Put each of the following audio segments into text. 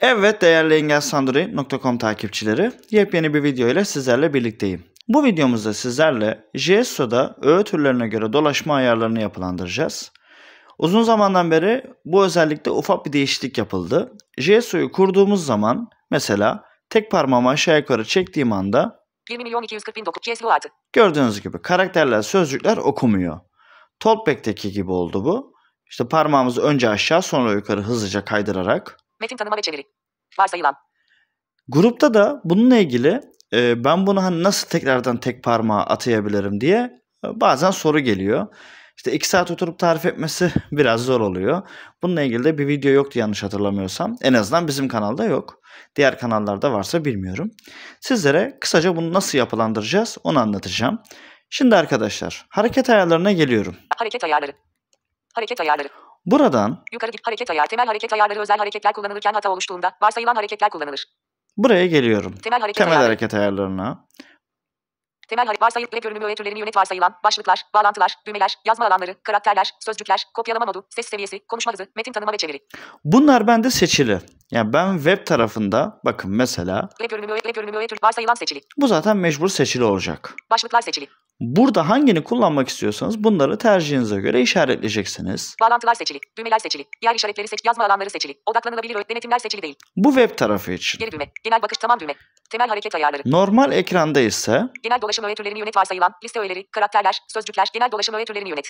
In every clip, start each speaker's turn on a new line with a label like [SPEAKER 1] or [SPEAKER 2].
[SPEAKER 1] Evet değerli engelsandroid.com takipçileri, yepyeni bir video ile sizlerle birlikteyim. Bu videomuzda sizlerle JSO'da öğe türlerine göre dolaşma ayarlarını yapılandıracağız. Uzun zamandan beri bu özellikte ufak bir değişiklik yapıldı. JSO'yu kurduğumuz zaman mesela tek parmağımı aşağı yukarı çektiğim anda
[SPEAKER 2] 20.249.000
[SPEAKER 1] Gördüğünüz gibi karakterler, sözcükler okumuyor. Talkback'teki gibi oldu bu. İşte parmağımızı önce aşağı sonra yukarı hızlıca kaydırarak
[SPEAKER 2] Metin tanıma ve çeviri. Varsayılan.
[SPEAKER 1] Grupta da bununla ilgili e, ben bunu hani nasıl tekrardan tek parmağa atayabilirim diye e, bazen soru geliyor. İşte iki saat oturup tarif etmesi biraz zor oluyor. Bununla ilgili de bir video yoktu yanlış hatırlamıyorsam. En azından bizim kanalda yok. Diğer kanallarda varsa bilmiyorum. Sizlere kısaca bunu nasıl yapılandıracağız onu anlatacağım. Şimdi arkadaşlar hareket ayarlarına geliyorum.
[SPEAKER 2] Hareket ayarları. Hareket ayarları. Buradan yukarı git hareket ayar temel hareket ayarları özel hareketler kullanılırken hata oluştuğunda varsayılan hareketler kullanılır.
[SPEAKER 1] Buraya geliyorum. Temel hareket, temel ayarları. hareket ayarlarına.
[SPEAKER 2] Temel hareket varsayılan ve görünüm öğretülerini yönet varsayılan başlıklar, bağlantılar, düğmeler, yazma alanları, karakterler, sözcükler, kopyalama modu, ses seviyesi, konuşma hızı, metin tanıma ve çeviri.
[SPEAKER 1] Bunlar bende seçili. Yani ben web tarafında bakın mesela.
[SPEAKER 2] Web görünümü, web görünümü, varsayılan seçili.
[SPEAKER 1] Bu zaten mecbur seçili olacak. Başlıklar seçili. Burada hangini kullanmak istiyorsanız bunları tercihinize göre işaretleyeceksiniz.
[SPEAKER 2] Bağlantılar seçili, düğmeler seçili, yer işaretleri seç, yazma alanları seçili, odaklanılabilir denetimler seçili değil.
[SPEAKER 1] Bu web tarafı için.
[SPEAKER 2] Geri düğme, genel bakış tamam düğme, temel hareket ayarları.
[SPEAKER 1] Normal ekranda ise
[SPEAKER 2] genel dolaşım öğe türlerini yönet varsayılan, liste öğeleri, karakterler, sözcükler, genel dolaşım öğe türlerini yönet.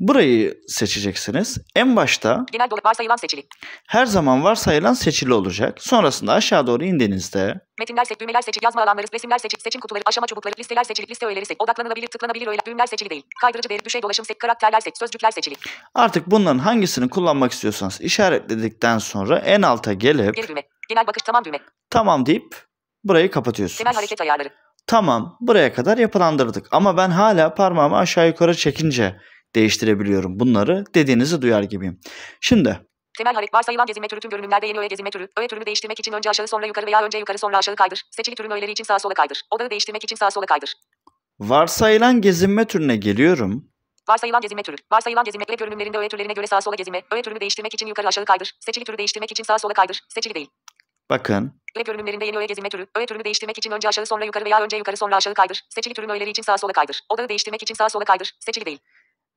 [SPEAKER 1] Burayı seçeceksiniz. En başta
[SPEAKER 2] genel dolu varsayılan seçili.
[SPEAKER 1] Her zaman varsayılan seçili olacak. Sonrasında aşağı doğru indiğinizde
[SPEAKER 2] metinler seç, düğmeler seçili, yazma alanları, resimler seçili, seçim kutuları, aşama çubukları, listeler seçili, liste öğeleri seç, odaklanılabilir, tıklanabilir öğeler, düğümler seçili değil. Kaydırıcı değeri, düşey dolaşım seç, karakterler seç, sözcükler seçili.
[SPEAKER 1] Artık bunların hangisini kullanmak istiyorsanız işaretledikten sonra en alta gelip Geri
[SPEAKER 2] düğme. Genel bakış tamam düğme.
[SPEAKER 1] Tamam deyip burayı kapatıyorsunuz.
[SPEAKER 2] Temel hareket ayarları.
[SPEAKER 1] Tamam buraya kadar yapılandırdık ama ben hala parmağımı aşağı yukarı çekince değiştirebiliyorum. Bunları dediğinizi duyar gibiyim. Şimdi
[SPEAKER 2] Temel hareket varsayılan gezinme türü tüm görünümlerde yeni öğe gezinme türü. Öğe türünü değiştirmek için önce aşağı sonra yukarı veya önce yukarı sonra aşağı kaydır. Seçili türün öğeleri için sağa sola kaydır. Odağı değiştirmek için sağa sola kaydır.
[SPEAKER 1] Varsayılan gezinme türüne geliyorum.
[SPEAKER 2] Varsayılan gezinme türü. Varsayılan gezinme türü görünümlerinde öğe türlerine göre sağa sola gezinme. Öğe türünü değiştirmek için yukarı aşağı kaydır. Seçili türü değiştirmek için sağa sola kaydır. Seçili değil. Bakın. Öğe görünümlerinde yeni öğe gezinme türü. Öğe türünü değiştirmek için önce aşağı sonra yukarı veya önce yukarı sonra aşağı kaydır. Seçili türün öğeleri için sağa sola kaydır. Odağı değiştirmek için sağa sola kaydır. Seçili değil.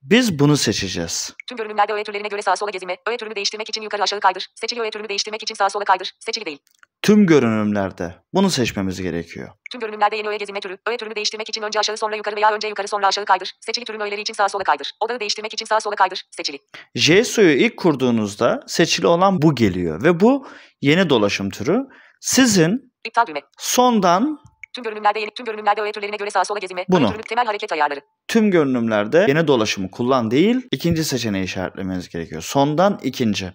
[SPEAKER 1] Biz bunu seçeceğiz.
[SPEAKER 2] Tüm görünümlerde öğe türlerine göre sağa sola gezinme. Öğe türünü değiştirmek için yukarı aşağı kaydır. Seçili öğe türünü değiştirmek için sağa sola kaydır. Seçili değil.
[SPEAKER 1] Tüm görünümlerde bunu seçmemiz gerekiyor.
[SPEAKER 2] Tüm görünümlerde yeni öğe gezinme türü. Öğe türünü değiştirmek için önce aşağı sonra yukarı veya önce yukarı sonra aşağı kaydır. Seçili türün öğeleri için sağa sola kaydır. Odağı değiştirmek için sağa sola kaydır. Seçili.
[SPEAKER 1] J suyu ilk kurduğunuzda seçili olan bu geliyor ve bu yeni dolaşım türü. Sizin
[SPEAKER 2] iptal düğme. sondan Tüm görünümlerde yeni tüm görünümlerde öğe türlerine göre sağa sola gezinme. Bunu. Türlük, temel hareket ayarları.
[SPEAKER 1] Tüm görünümlerde yeni dolaşımı kullan değil ikinci seçeneği işaretlemeniz gerekiyor. Sondan ikinci.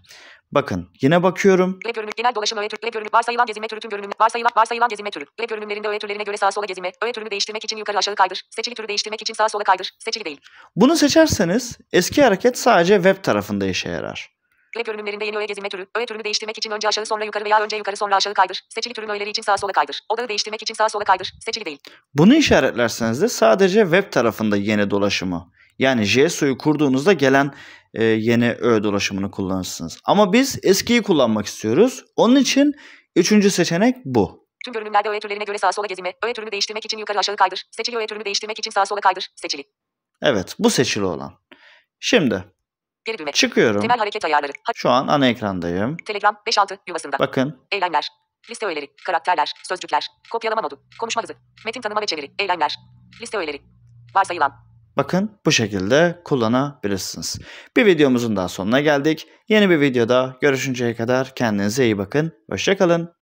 [SPEAKER 1] Bakın yine bakıyorum.
[SPEAKER 2] Web görünüm genel dolaşım öğe türü. Grep görünüm varsayılan gezime türü tüm görünüm varsayılan varsayılan gezime türü. Web görünümlerinde öğe türlerine göre sağa sola gezime Öğe türünü değiştirmek için yukarı aşağı kaydır. Seçili türü değiştirmek için sağa sola kaydır. Seçili değil.
[SPEAKER 1] Bunu seçerseniz eski hareket sadece web tarafında işe yarar.
[SPEAKER 2] Web görünümlerinde yeni öğe gezinme türü. Öğe türünü değiştirmek için önce aşağı sonra yukarı veya önce yukarı sonra aşağı kaydır. Seçili türün öğeleri için sağa sola kaydır. Odağı değiştirmek için sağa sola kaydır. Seçili değil.
[SPEAKER 1] Bunu işaretlerseniz de sadece web tarafında yeni dolaşımı yani JSO'yu kurduğunuzda gelen e, yeni öğe dolaşımını kullanırsınız. Ama biz eskiyi kullanmak istiyoruz. Onun için üçüncü seçenek bu.
[SPEAKER 2] Tüm görünümlerde öğe türlerine göre sağa sola gezinme. Öğe türünü değiştirmek için yukarı aşağı kaydır. Seçili öğe türünü değiştirmek için sağa sola kaydır. Seçili.
[SPEAKER 1] Evet bu seçili olan. Şimdi
[SPEAKER 2] Geri düğme. Çıkıyorum. Temel hareket ayarları. Ha- Şu
[SPEAKER 1] an ana ekrandayım.
[SPEAKER 2] Telegram 56 6 yuvasında. Bakın. Eylemler. Liste öğeleri. Karakterler. Sözcükler. Kopyalama modu. Konuşma hızı. Metin tanıma ve çeviri. Eylemler. Liste öğeleri. Varsayılan.
[SPEAKER 1] Bakın bu şekilde kullanabilirsiniz. Bir videomuzun daha sonuna geldik. Yeni bir videoda görüşünceye kadar kendinize iyi bakın. Hoşçakalın.